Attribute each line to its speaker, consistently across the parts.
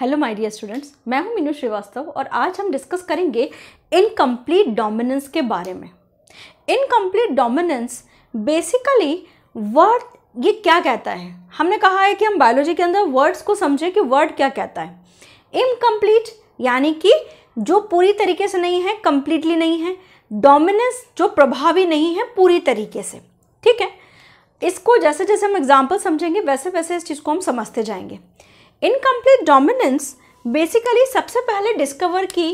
Speaker 1: hello my dear students मैं हूं मीनू श्रीवास्तव और आज हम डिस्कस करेंगे इनकम्प्लीट डोमिनेंस के बारे में इनकम्प्लीट डोमिनेंस बेसिकली वर्ड ये क्या कहता है हमने कहा है कि हम बायोलॉजी के अंदर वर्ड्स को समझें कि वर्ड क्या कहता है इनकम्प्लीट यानी कि जो पूरी तरीके से नहीं है कम्प्लीटली नहीं है डोमिनेंस जो प्रभावी नहीं है पूरी तरीके से ठीक है इसको जैसे जैसे हम एग्जाम्पल समझेंगे वैसे वैसे इस चीज़ को हम समझते जाएंगे इनकम्प्लीट डोमिनेंस बेसिकली सबसे पहले डिस्कवर की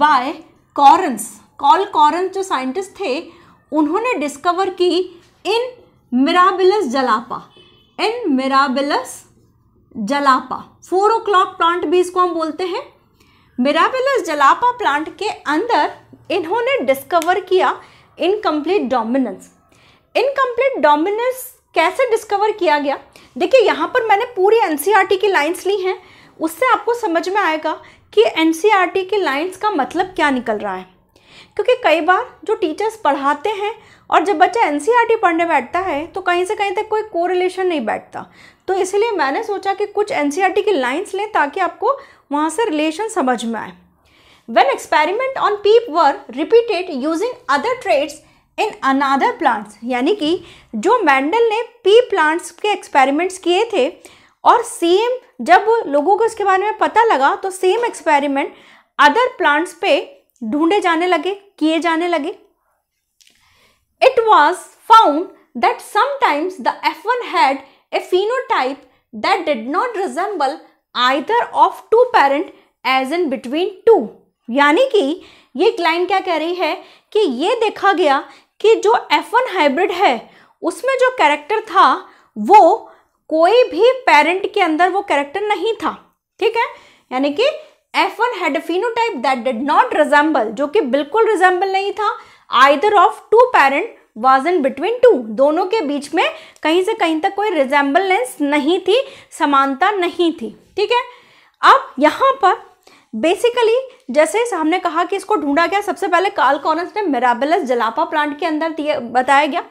Speaker 1: बाय कॉरेंस कॉल कॉरेंस जो साइंटिस्ट थे उन्होंने डिस्कवर की in Mirabilis jalapa in Mirabilis jalapa four o'clock plant भी इसको हम बोलते हैं मिराबिलस जलापा प्लांट के अंदर इन्होंने डिस्कवर किया इनकम्प्लीट डोमिनेंस इनकम्प्लीट डोमिनेंस कैसे डिस्कवर किया गया देखिए यहाँ पर मैंने पूरी एन e की लाइन्स ली हैं उससे आपको समझ में आएगा कि एन e की लाइन्स का मतलब क्या निकल रहा है क्योंकि कई बार जो टीचर्स पढ़ाते हैं और जब बच्चा एन e पढ़ने बैठता है तो कहीं से कहीं तक कोई कोरिलेशन नहीं बैठता तो इसलिए मैंने सोचा कि कुछ एन की लाइन्स लें ताकि आपको वहाँ से रिलेशन समझ में आए when experiment on pea were repeated using other traits in another plants यानी कि जो मैंडल ने पी प्लांट्स के एक्सपेरिमेंट्स किए थे और सेम जब लोगों को इसके बारे में पता लगा तो सेम एक्सपेरिमेंट अदर प्लांट्स पे ढूंढे जाने लगे किए जाने लगे it was found that sometimes the F one had a phenotype that did not resemble either of two parent as in between two यानी कि ये क्लाइंट क्या कह रही है कि ये देखा गया कि जो एफ वन हाइब्रिड है उसमें जो कैरेक्टर था वो कोई भी पेरेंट के अंदर वो कैरेक्टर नहीं था ठीक है यानी कि F one had type that did not resemble जो कि बिल्कुल रिजेंबल नहीं था either of two parent was in between two दोनों के बीच में कहीं से कहीं तक कोई रिजेंबलेंस नहीं थी समानता नहीं थी ठीक है अब यहाँ पर बेसिकली जैसे हमने कहा कि इसको ढूंढा गया सबसे पहले काल कॉनस ने मेराबेलस जलापा प्लांट के अंदर दिए बताया गया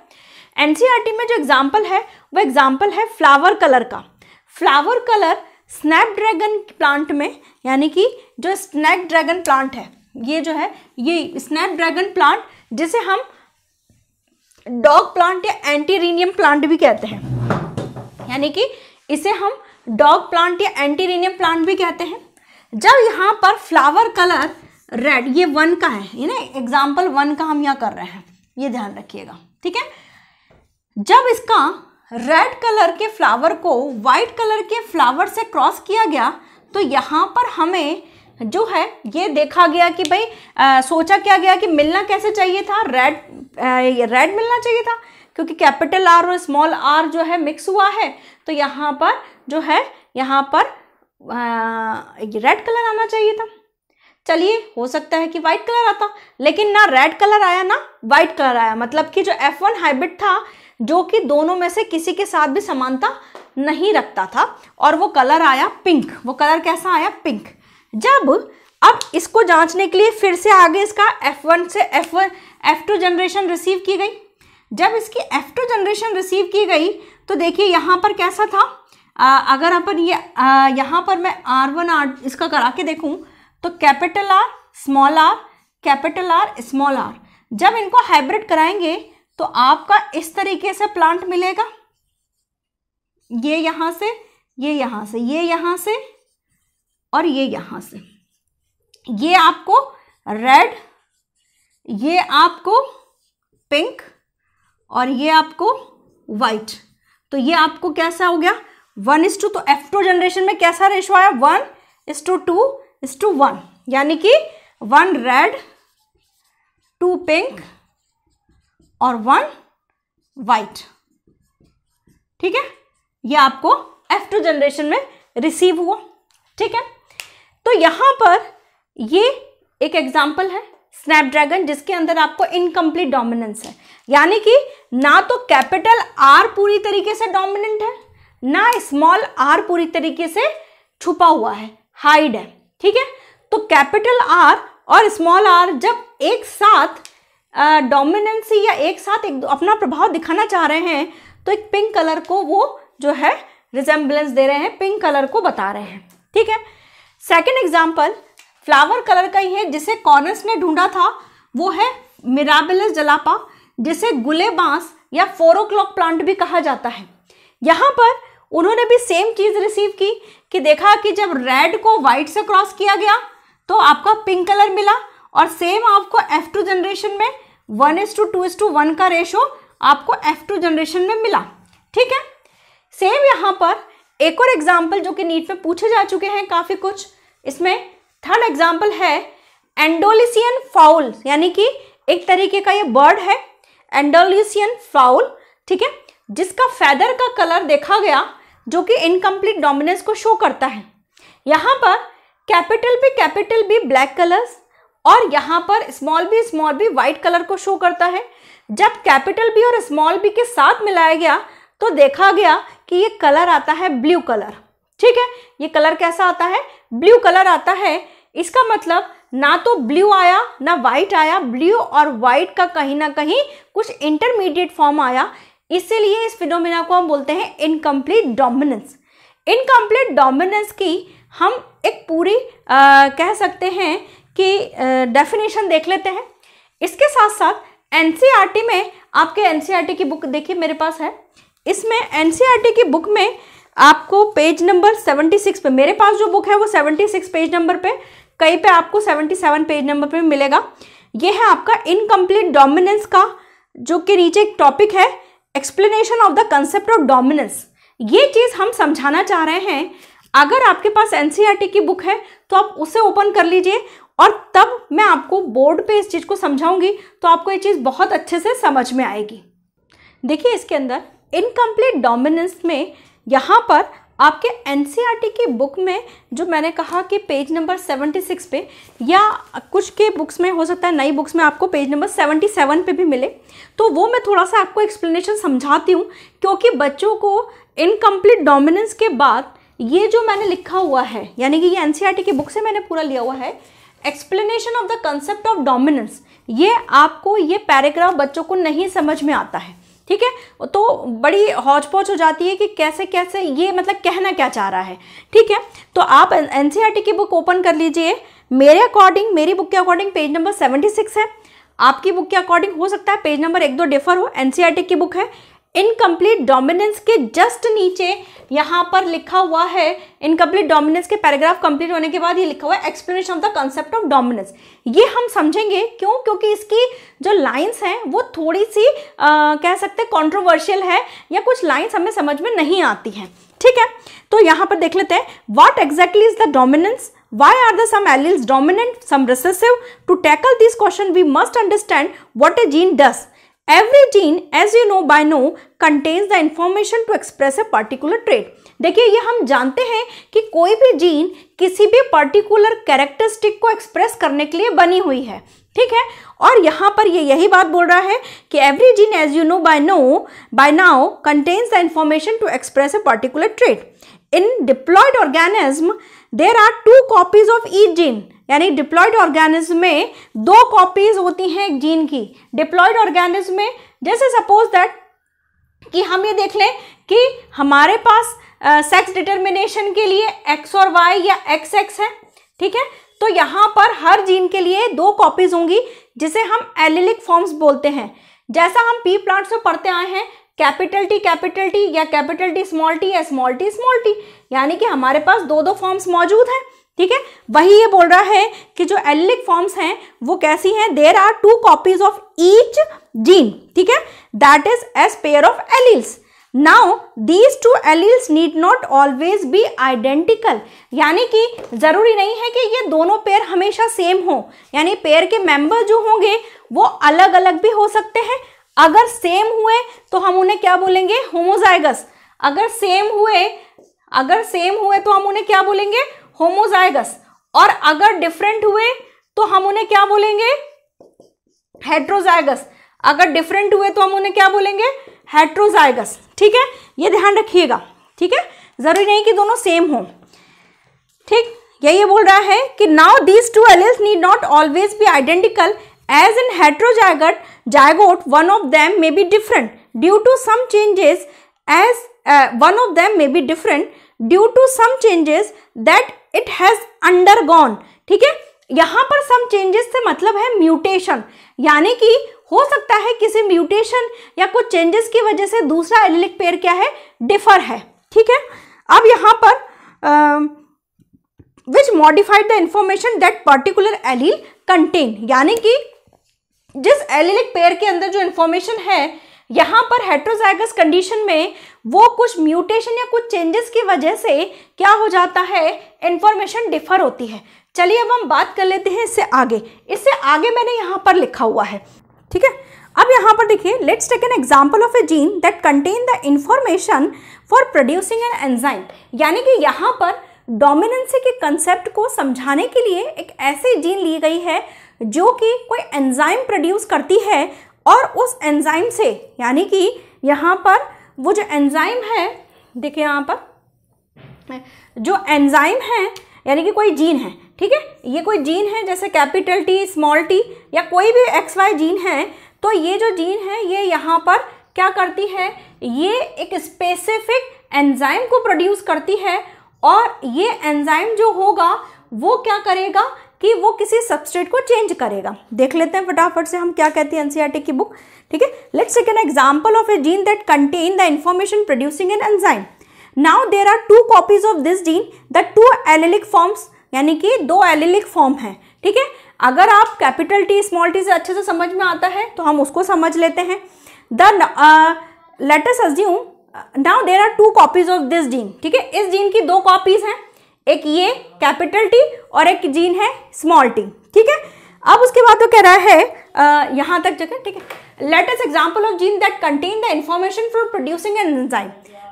Speaker 1: एन e में जो एग्जाम्पल है वो एग्जाम्पल है फ्लावर कलर का फ्लावर कलर स्नैपड्रैगन प्लांट में यानी कि जो स्नैक ड्रैगन प्लांट है ये जो है ये स्नैपड्रैगन प्लांट जिसे हम डॉग प्लांट या एंटीरिनियम प्लांट भी कहते हैं यानी कि इसे हम डॉग प्लांट या एंटीरिनियम प्लांट भी कहते हैं जब यहाँ पर फ्लावर कलर रेड ये वन का है ये ना एग्जाम्पल वन का हम यहाँ कर रहे हैं ये ध्यान रखिएगा ठीक है जब इसका रेड कलर के फ्लावर को वाइट कलर के फ्लावर से क्रॉस किया गया तो यहाँ पर हमें जो है ये देखा गया कि भाई आ, सोचा क्या गया कि मिलना कैसे चाहिए था रेड रेड मिलना चाहिए था क्योंकि कैपिटल आर और स्मॉल आर जो है मिक्स हुआ है तो यहाँ पर जो है यहाँ पर रेड कलर आना चाहिए था चलिए हो सकता है कि वाइट कलर आता लेकिन ना रेड कलर आया ना वाइट कलर आया मतलब कि जो एफ वन हाइब्रिड था जो कि दोनों में से किसी के साथ भी समानता नहीं रखता था और वो कलर आया पिंक वो कलर कैसा आया पिंक जब अब इसको जांचने के लिए फिर से आगे इसका F1 से F1 F2 जनरेशन रिसीव की गई जब इसकी F2 जनरेशन रिसीव की गई तो देखिए यहाँ पर कैसा था आ, अगर अपन ये आ, यहाँ पर मैं आर वन आर इसका करा के देखूँ तो capital R small R capital R small R जब इनको हाइब्रिड कराएंगे तो आपका इस तरीके से प्लांट मिलेगा ये यहाँ से ये यहाँ से ये यहाँ से और ये यहाँ से ये आपको रेड ये आपको पिंक और ये आपको वाइट तो ये आपको कैसा हो गया वन इज टू तो एफ टू जनरेशन में कैसा रेशो आया one is two two is two one यानी कि वन रेड टू पिंक और वन वाइट ठीक है ये आपको एफ टू जनरेशन में रिसीव हुआ ठीक है तो यहां पर ये एक एग्जाम्पल है स्नैपड्रैगन जिसके अंदर आपको इनकम्प्लीट डोमिनेंस है यानी कि ना तो कैपिटल आर पूरी तरीके से डोमिनेंट है ना स्मॉल आर पूरी तरीके से छुपा हुआ है हाइड है ठीक है तो कैपिटल आर और स्मॉल आर जब एक साथ डोमिनेंसी या एक साथ एक अपना प्रभाव दिखाना चाह रहे हैं तो एक पिंक कलर को वो जो है रिजेम्बलेंस दे रहे हैं पिंक कलर को बता रहे हैं ठीक है सेकेंड एग्जाम्पल फ्लावर कलर का ही है जिसे कॉर्नर्स ने ढूंढा था वो है मिराबिलस जलापा जिसे गुले बांस या फोर प्लांट भी कहा जाता है यहाँ पर उन्होंने भी सेम चीज़ रिसीव की कि देखा कि जब रेड को वाइट से क्रॉस किया गया तो आपका पिंक कलर मिला और सेम आपको एफ टू जनरेशन में one is two two is two one का रेशो आपको एफ टू जनरेशन में मिला ठीक है सेम यहाँ पर एक और एग्जाम्पल जो कि नीट में पूछे जा चुके हैं काफ़ी कुछ इसमें थर्ड एग्जाम्पल है एंडोलिसियन फाउल यानी कि एक तरीके का ये बर्ड है एंडोलिसियन फाउल ठीक है जिसका फैदर का कलर देखा गया जो कि इनकम्प्लीट डोमिनेंस को शो करता है यहाँ पर capital B capital B black colours और यहाँ पर small B small B white colour को शो करता है जब कैपिटल बी और स्मॉल बी के साथ मिलाया गया तो देखा गया कि ये कलर आता है ब्लू कलर ठीक है ये कलर कैसा आता है ब्लू कलर आता है इसका मतलब ना तो ब्लू आया ना वाइट आया ब्लू और वाइट का कहीं ना कहीं कुछ इंटरमीडिएट फॉर्म आया इसीलिए इस फिनोमिना को हम बोलते हैं इनकम्प्लीट डोमिनेंस इनकम्प्लीट डोमिनेंस की हम एक पूरी आ, कह सकते हैं कि डेफिनेशन देख लेते हैं इसके साथ साथ एन में आपके एन e की बुक देखिए मेरे पास है इसमें एन e की बुक में आपको पेज नंबर 76 पे मेरे पास जो बुक है वो 76 पेज नंबर पे कई पे आपको 77 पेज नंबर पे मिलेगा ये है आपका इनकम्प्लीट डोमिनेंस का जो कि नीचे एक टॉपिक है explanation of the concept of dominance ये चीज़ हम समझाना चाह रहे हैं अगर आपके पास एन e की बुक है तो आप उसे ओपन कर लीजिए और तब मैं आपको बोर्ड पे इस चीज़ को समझाऊंगी तो आपको ये चीज़ बहुत अच्छे से समझ में आएगी देखिए इसके अंदर इनकम्प्लीट डोमिनेंस में यहाँ पर आपके एन e की बुक में जो मैंने कहा कि पेज नंबर 76 पे या कुछ के बुक्स में हो सकता है नई बुक्स में आपको पेज नंबर 77 पे भी मिले तो वो मैं थोड़ा सा आपको एक्सप्लेनेशन समझाती हूँ क्योंकि बच्चों को इनकम्प्लीट डोमिनेंस के बाद ये जो मैंने लिखा हुआ है यानी कि ये एन e की बुक से मैंने पूरा लिया हुआ है explanation of the concept of dominance ये आपको ये पैराग्राफ बच्चों को नहीं समझ में आता है ठीक है तो बड़ी हौज पौच हो जाती है कि कैसे कैसे ये मतलब कहना क्या चाह रहा है ठीक है तो आप एन e की बुक ओपन कर लीजिए मेरे अकॉर्डिंग मेरी बुक के according page number seventy six है आपकी बुक के अकॉर्डिंग हो सकता है पेज नंबर एक दो डिफर हो एन e की बुक है इनकम्प्लीट डोमिनेंस के जस्ट नीचे यहाँ पर लिखा हुआ है इनकम्प्लीट डोमिनेंस के पैराग्राफ कंप्लीट होने के बाद ये लिखा हुआ है explanation of the concept of dominance ये हम समझेंगे क्यों क्योंकि इसकी जो लाइंस हैं वो थोड़ी सी आ, कह सकते हैं कॉन्ट्रोवर्शियल है या कुछ लाइन्स हमें समझ में नहीं आती हैं ठीक है तो यहाँ पर देख लेते हैं what exactly is the dominance why are the some alleles dominant some recessive to tackle this question we must understand what a gene does every gene as you know by now contains the information to express a particular trait देखिए ये हम जानते हैं कि कोई भी gene किसी भी पर्टिकुलर कैरेक्टरिस्टिक को एक्सप्रेस करने के लिए बनी हुई है ठीक है और यहाँ पर ये यही बात बोल रहा है कि every gene as you know by know by now contains the information to express a particular trait in diploid organism there are two copies of each gene यानी डिप्लॉयड ऑर्गेनिज्म में दो कॉपीज होती हैं एक जीन की diploid organism में जैसे suppose that कि हम ये देख लें कि हमारे पास सेक्स uh, डिटर्मिनेशन के लिए एक्स और वाई या एक्स एक्स है ठीक है तो यहाँ पर हर जीन के लिए दो कॉपीज होंगी जिसे हम एलिलिक फॉर्म्स बोलते हैं जैसा हम पी प्लांट में पढ़ते आए हैं कैपिटल टी कैपिटल टी या कैपिटल टी स्मॉल टी या स्मॉल टी स्मॉल टी यानी कि हमारे पास दो दो फॉर्म्स मौजूद हैं ठीक है वही ये बोल रहा है कि जो एलिक फॉर्म्स हैं वो कैसी हैं there are two copies of each gene ठीक है that is as pair of alleles now these two alleles need not always be identical यानी कि जरूरी नहीं है कि ये दोनों पेयर हमेशा सेम हो यानी पेयर के मेंबर जो होंगे वो अलग अलग भी हो सकते हैं अगर सेम हुए तो हम उन्हें क्या बोलेंगे होमोजाइगस अगर सेम हुए अगर सेम हुए तो हम उन्हें क्या बोलेंगे होमोजाइगस और अगर डिफरेंट हुए तो हम उन्हें क्या बोलेंगे हेट्रोजाइगस अगर डिफरेंट हुए तो हम उन्हें क्या बोलेंगे हेट्रोजाइगस ठीक है ये ध्यान रखिएगा ठीक है जरूरी नहीं कि दोनों सेम हो ठीक यही ये बोल रहा है कि now these two alleles need not always be identical as in heterozygote zygote one of them may be different due to some changes as one of them may be different due to some changes that it has under ठीक है यहाँ पर some changes से मतलब है mutation यानी कि हो सकता है किसी म्यूटेशन या कुछ चेंजेस की वजह से दूसरा एलिलिक पेयर क्या है डिफर है ठीक है अब यहाँ पर which modified the information that particular allele contain यानी कि जिस एलिलिक पेयर के अंदर जो इन्फॉर्मेशन है यहाँ पर हेट्रोजाइगस कंडीशन में वो कुछ म्यूटेशन या कुछ चेंजेस की वजह से क्या हो जाता है इन्फॉर्मेशन डिफर होती है चलिए अब हम बात कर लेते हैं इससे आगे इससे आगे मैंने यहाँ पर लिखा हुआ है ठीक है अब यहाँ पर देखिए let's take an example of a gene that contain the information for producing an enzyme यानी कि यहाँ पर डोमिनेंसी के कंसेप्ट को समझाने के लिए एक ऐसी जीन ली गई है जो कि कोई एंजाइम प्रोड्यूस करती है और उस एंजाइम से यानी कि यहाँ पर वो जो एंजाइम है देखिए यहाँ पर जो एंजाइम है यानी कि कोई जीन है ठीक है ये कोई जीन है जैसे कैपिटल टी स्मॉल टी या कोई भी एक्स वाई जीन है तो ये जो जीन है ये यहाँ पर क्या करती है ये एक स्पेसिफिक एंजाइम को प्रोड्यूस करती है और ये एंजाइम जो होगा वो क्या करेगा कि वो किसी सबस्टेट को चेंज करेगा देख लेते हैं फटाफट से हम क्या कहते हैं एनसीईआरटी e की बुक ठीक है let's take an example of a gene that contain the information producing an enzyme now there are two copies of this gene the two allelic forms यानी कि दो एलिलिक फॉर्म है ठीक है अगर आप कैपिटल टी स्मॉल टी से अच्छे से समझ में आता है तो हम उसको समझ लेते हैं the let's assume now there are two copies of this gene ठीक है इस जीन की दो कॉपीज हैं एक ये कैपिटल टी और एक जीन है स्मॉल टी ठीक है अब उसके बाद तो कह रहा है यहां तक जगह ठीक है let's take example of gene that contain the information for producing an enzyme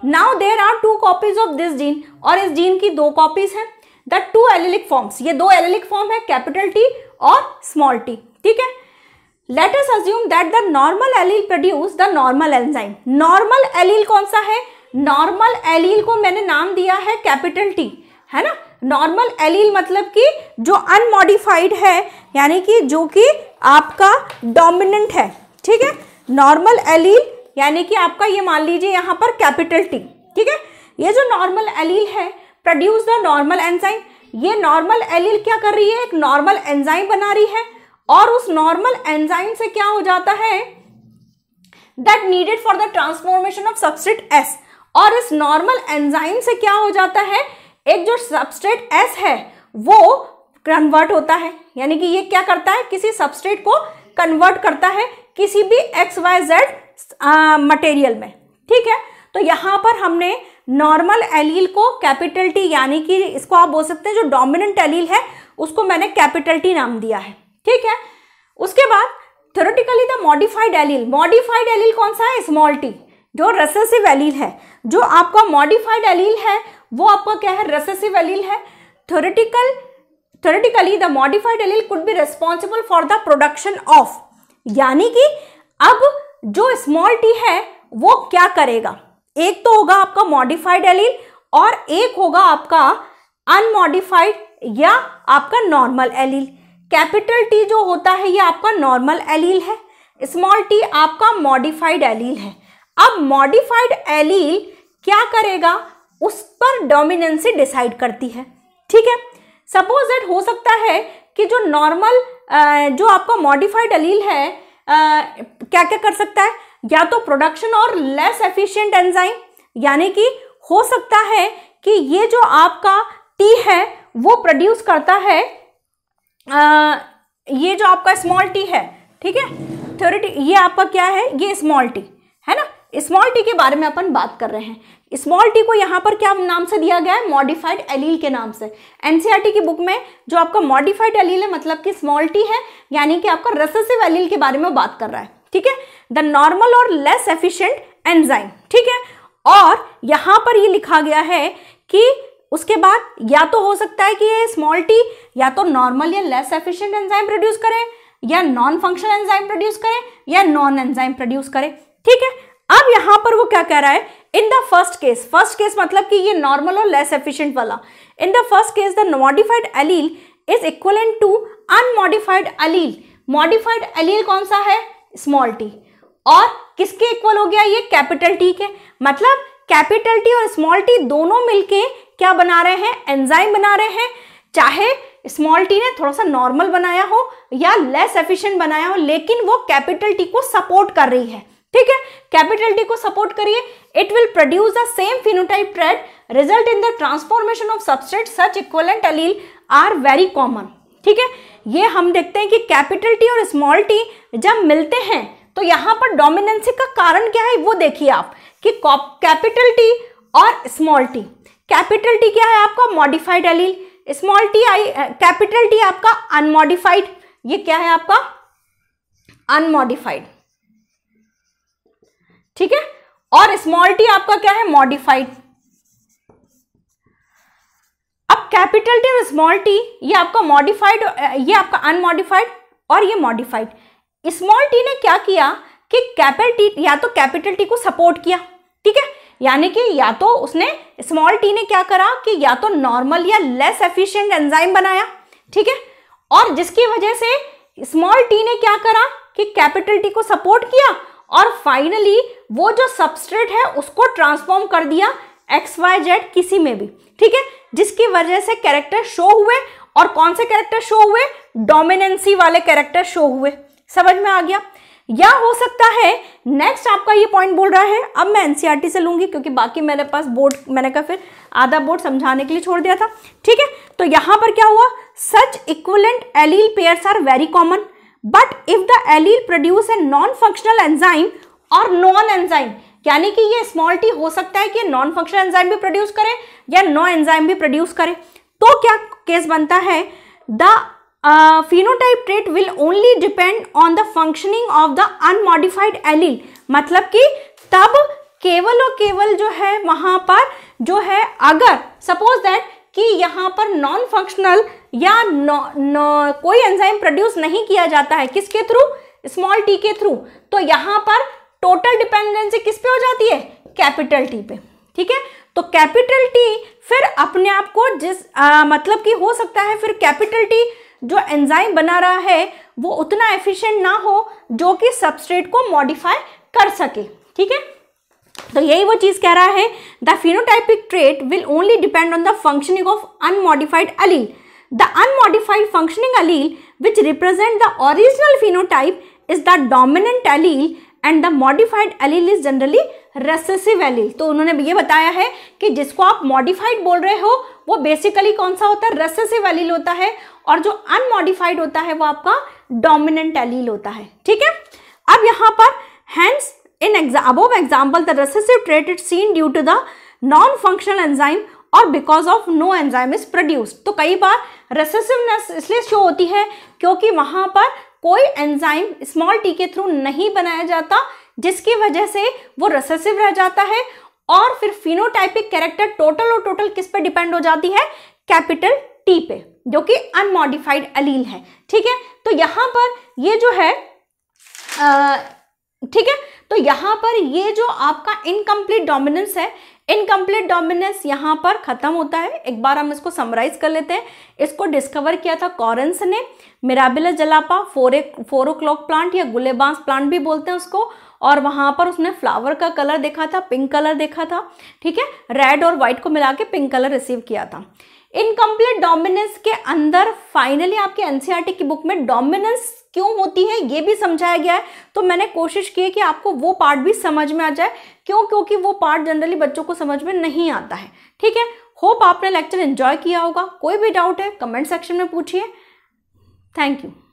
Speaker 1: now there are two copies of this gene और इस जीन की दो कॉपीज है द टू एलिलिक फॉर्म्स ये दो एलिलिक फॉर्म है कैपिटल टी और स्मॉल टी ठीक है let us assume that the normal allele produce the normal enzyme normal allele कौन सा है नॉर्मल एलील को मैंने नाम दिया है कैपिटल टी है ना नॉर्मल एलील मतलब कि जो अनमोडिफाइड है यानी कि जो कि आपका डोमिनेंट है ठीक है नॉर्मल एलील यानी कि आपका ये मान लीजिए यहाँ पर कैपिटल टी ठीक है ये जो नॉर्मल एलील है प्रोड्यूस द नॉर्मल एंजाइम ये नॉर्मल एलील क्या कर रही है एक नॉर्मल एंजाइम बना रही है और उस नॉर्मल एंजाइम से क्या हो जाता है that needed for the transformation of substrate S और इस नॉर्मल एंजाइम से क्या हो जाता है एक जो सबस्ट्रेट एस है वो कन्वर्ट होता है यानी कि ये क्या करता है किसी सबस्ट्रेट को कन्वर्ट करता है किसी भी एक्स वाई जेड मटेरियल में ठीक है तो यहाँ पर हमने नॉर्मल एलील को कैपिटल टी यानी कि इसको आप बोल सकते हैं जो डोमिनेंट एलील है उसको मैंने कैपिटल टी नाम दिया है ठीक है उसके बाद theoretically the modified allele modified allele कौन सा है स्मॉल टी जो रेसेसिव एलील है जो आपका मॉडिफाइड एलील है वो आपका क्या है रेसेसिव एलील है theoretical theoretically the modified allele could be responsible for the production of यानी कि अब जो स्मॉल टी है वो क्या करेगा एक तो होगा आपका मॉडिफाइड एलील और एक होगा आपका अनमॉडिफाइड या आपका नॉर्मल एलील कैपिटल टी जो होता है ये आपका नॉर्मल एलील है स्मॉल टी आपका मॉडिफाइड एलील है अब मॉडिफाइड एलील क्या करेगा उस पर डोमिनेंसी डिसाइड करती है ठीक है सपोज दैट हो सकता है कि जो नॉर्मल जो आपका मॉडिफाइड अलील है क्या क्या कर सकता है या तो प्रोडक्शन और लेस एफिशिएंट एंजाइम यानी कि हो सकता है कि ये जो आपका टी है वो प्रोड्यूस करता है आ, ये जो आपका स्मॉल टी है ठीक है थ्योरिटी ये आपका क्या है ये स्मॉल टी है ना स्मॉल टी के बारे में अपन बात कर रहे हैं स्मॉल टी को यहाँ पर क्या नाम से दिया गया है मॉडिफाइड एलील के नाम से एनसीईआरटी e की बुक में जो आपका मॉडिफाइड एलील है मतलब कि स्मॉल टी है यानी कि आपका रेसेसिव एलील के बारे में बात कर रहा है ठीक है द नॉर्मल और लेस एफिशियंट एंजाइम ठीक है और यहाँ पर ये लिखा गया है कि उसके बाद या तो हो सकता है कि ये स्मॉल टी या तो नॉर्मल या लेस एफिशिएंट एंजाइम प्रोड्यूस करें या नॉन फंक्शनल एंजाइम प्रोड्यूस करें या नॉन एंजाइम प्रोड्यूस करें ठीक है अब यहां पर वो क्या कह रहा है in the first case first case मतलब कि ये नॉर्मल और लेस एफिशिएंट वाला in the first case the modified allele is equivalent to unmodified allele modified allele कौन सा है स्मॉल टी और किसके इक्वल हो गया ये कैपिटल टी के मतलब कैपिटल टी और स्मॉल टी दोनों मिलके क्या बना रहे हैं एंजाइम बना रहे हैं चाहे स्मॉल टी ने थोड़ा सा नॉर्मल बनाया हो या लेस एफिशिएंट बनाया हो लेकिन वो कैपिटल टी को सपोर्ट कर रही है ठीक है कैपिटल डी को सपोर्ट करिए it will produce the same phenotype trait result in the transformation of substrate such equivalent allele are very common ठीक है ये हम देखते हैं कि कैपिटल टी और स्मॉल टी जब मिलते हैं तो यहां पर डोमिनेंसी का कारण क्या है वो देखिए आप कि कैपिटल टी और स्मॉल टी कैपिटल टी क्या है आपका modified allele small T I capital T आपका अनमॉडिफाइड ये क्या है आपका अनमॉडिफाइड ठीक है और स्मॉल टी आपका क्या है मॉडिफाइड अब कैपिटल टी और स्मॉल टी ये आपका मॉडिफाइड ये आपका अनमॉडिफाइड और ये मॉडिफाइड स्मॉल टी ने क्या किया कि कैपिटल टी या तो कैपिटल टी को सपोर्ट किया ठीक है यानी कि या तो उसने स्मॉल टी ने क्या करा कि या तो नॉर्मल या लेस एफिशिएंट एंजाइम बनाया ठीक है और जिसकी वजह से स्मॉल टी ने क्या करा कि कैपिटल टी को सपोर्ट किया और फाइनली वो जो सबस्ट्रेट है उसको ट्रांसफॉर्म कर दिया एक्स वाई जेड किसी में भी ठीक है जिसकी वजह से कैरेक्टर शो हुए और कौन से कैरेक्टर शो हुए डोमिनेंसी वाले कैरेक्टर शो हुए समझ में आ गया या हो सकता है नेक्स्ट आपका ये पॉइंट बोल रहा है अब मैं एनसीईआरटी e से लूंगी क्योंकि बाकी मेरे पास बोर्ड मैंने कहा फिर आधा बोर्ड समझाने के लिए छोड़ दिया था ठीक है तो यहां पर क्या हुआ such equivalent allele pairs are very common but if the allele produce a non functional enzyme और नॉन एंजाइम यानी कि ये स्मॉल टी हो सकता है कि नॉन फंक्शनल एंजाइम भी प्रोड्यूस करे या नो एंजाइम भी प्रोड्यूस करे तो क्या केस बनता है the phenotype trait will only depend on the functioning of the unmodified allele मतलब कि तब केवल और केवल जो है वहां पर जो है अगर सपोज दैट कि यहाँ पर नॉन फंक्शनल या नौ, नौ, कोई एंजाइम प्रोड्यूस नहीं किया जाता है किसके थ्रू स्मॉल टी के थ्रू तो यहाँ पर टोटल डिपेंडेंसी किस पे हो जाती है कैपिटल टी पे ठीक है तो कैपिटल टी फिर अपने आप को जिस आ, मतलब कि हो सकता है फिर कैपिटल टी जो एंजाइम बना रहा है वो उतना एफिशिएंट ना हो जो कि सबस्ट्रेट को मॉडिफाई कर सके ठीक है तो यही वो चीज़ कह रहा है the phenotypic trait will only depend on the functioning of unmodified allele the unmodified functioning allele which represent the original phenotype is the dominant allele and the modified allele is generally recessive allele तो उन्होंने ये बताया है कि जिसको आप modified बोल रहे हो वो बेसिकली कौन सा होता है रेसेसिव एलील होता है और जो अनमॉडिफाइड होता है वो आपका डोमिनेंट एलील होता है ठीक है अब यहां पर hence In exa above example, the recessive trait is seen due to the non-functional enzyme और because of no enzyme is produce तो कई बार रेसेसिवनेस इसलिए शो होती है क्योंकि वहां पर कोई एंजाइम स्मॉल टी के थ्रू नहीं बनाया जाता जिसकी वजह से वो रेसेसिव रह जाता है और फिर फिनोटाइपिक कैरेक्टर टोटल और टोटल किस पे डिपेंड हो जाती है कैपिटल टी पे जो कि अनमोडिफाइड अलील है ठीक है तो यहां पर ये जो है आ, ठीक है तो यहां पर ये जो आपका इनकम्प्लीट डोमिनेंस है इनकम्प्लीट डोमिनेंस यहां पर ख़त्म होता है एक बार हम इसको समराइज कर लेते हैं इसको डिस्कवर किया था कॉरेंस ने Mirabilis jalapa a four o'clock plant या गुलेबांस प्लांट भी बोलते हैं उसको और वहां पर उसने फ्लावर का कलर देखा था पिंक कलर देखा था ठीक है रेड और व्हाइट को मिला के पिंक कलर रिसीव किया था इनकम्प्लीट डोमिनेंस के अंदर फाइनली आपके एनसीआरटी की बुक में डोमिनेंस क्यों होती है ये भी समझाया गया है तो मैंने कोशिश की है कि आपको वो पार्ट भी समझ में आ जाए क्यों क्योंकि वो पार्ट जनरली बच्चों को समझ में नहीं आता है ठीक है होप आपने लेक्चर एंजॉय किया होगा कोई भी डाउट है कमेंट सेक्शन में पूछिए थैंक यू